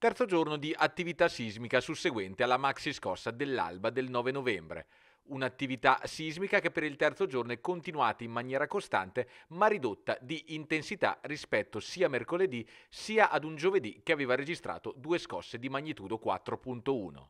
Terzo giorno di attività sismica susseguente alla maxi scossa dell'alba del 9 novembre. Un'attività sismica che per il terzo giorno è continuata in maniera costante ma ridotta di intensità rispetto sia a mercoledì sia ad un giovedì che aveva registrato due scosse di magnitudo 4.1.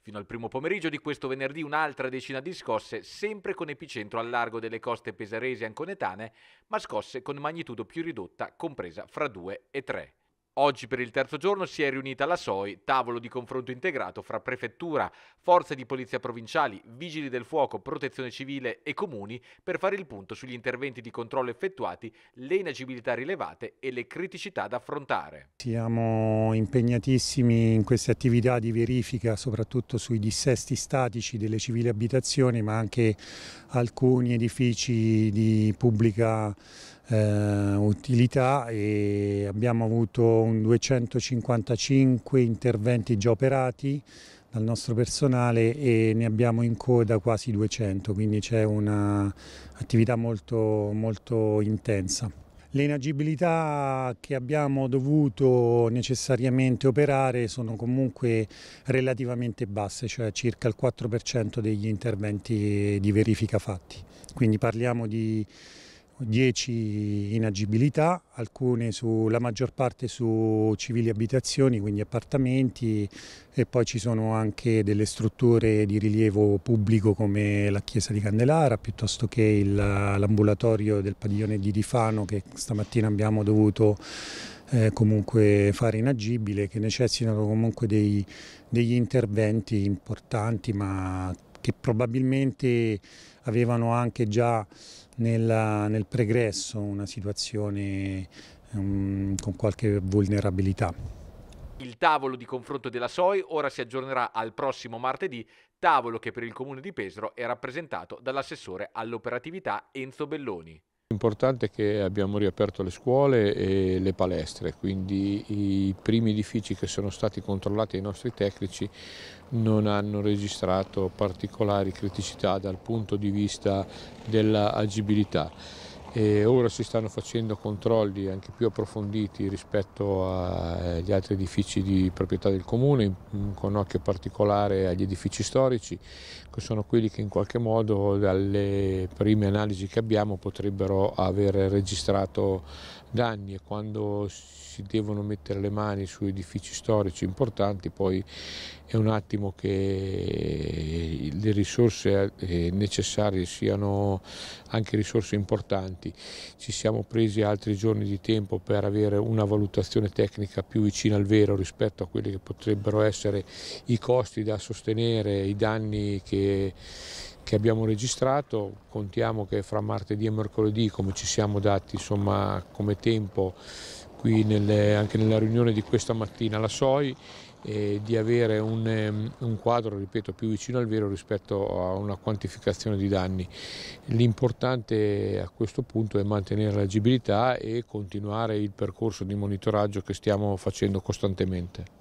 Fino al primo pomeriggio di questo venerdì un'altra decina di scosse, sempre con epicentro al largo delle coste pesaresi e anconetane, ma scosse con magnitudo più ridotta compresa fra 2 e 3. Oggi per il terzo giorno si è riunita la SOI, tavolo di confronto integrato fra prefettura, forze di polizia provinciali, vigili del fuoco, protezione civile e comuni per fare il punto sugli interventi di controllo effettuati, le inagibilità rilevate e le criticità da affrontare. Siamo impegnatissimi in queste attività di verifica soprattutto sui dissesti statici delle civili abitazioni ma anche alcuni edifici di pubblica eh, utilità e abbiamo avuto un 255 interventi già operati dal nostro personale e ne abbiamo in coda quasi 200, quindi c'è un'attività molto, molto intensa. Le inagibilità che abbiamo dovuto necessariamente operare sono comunque relativamente basse, cioè circa il 4% degli interventi di verifica fatti. Quindi parliamo di 10 in agibilità, alcune sulla maggior parte su civili abitazioni, quindi appartamenti e poi ci sono anche delle strutture di rilievo pubblico come la chiesa di Candelara piuttosto che l'ambulatorio del padiglione di Rifano che stamattina abbiamo dovuto eh, comunque fare inagibile, che necessitano comunque dei, degli interventi importanti ma che probabilmente avevano anche già nella, nel pregresso una situazione um, con qualche vulnerabilità. Il tavolo di confronto della SOI ora si aggiornerà al prossimo martedì, tavolo che per il comune di Pesaro è rappresentato dall'assessore all'operatività Enzo Belloni importante è che abbiamo riaperto le scuole e le palestre, quindi i primi edifici che sono stati controllati dai nostri tecnici non hanno registrato particolari criticità dal punto di vista dell'agibilità e ora si stanno facendo controlli anche più approfonditi rispetto agli altri edifici di proprietà del comune, mm, con occhio particolare agli edifici storici, che sono quelli che in qualche modo dalle prime analisi che abbiamo potrebbero aver registrato danni e quando si devono mettere le mani su edifici storici importanti poi è un attimo che le risorse eh, necessarie siano anche risorse importanti. Ci siamo presi altri giorni di tempo per avere una valutazione tecnica più vicina al vero rispetto a quelli che potrebbero essere i costi da sostenere, i danni che che abbiamo registrato, contiamo che fra martedì e mercoledì, come ci siamo dati insomma, come tempo, qui nelle, anche nella riunione di questa mattina alla SOI eh, di avere un, ehm, un, quadro, ripeto, più vicino al vero rispetto a una quantificazione di danni. L'importante a questo punto è mantenere l'agibilità e continuare il percorso di monitoraggio che stiamo facendo costantemente.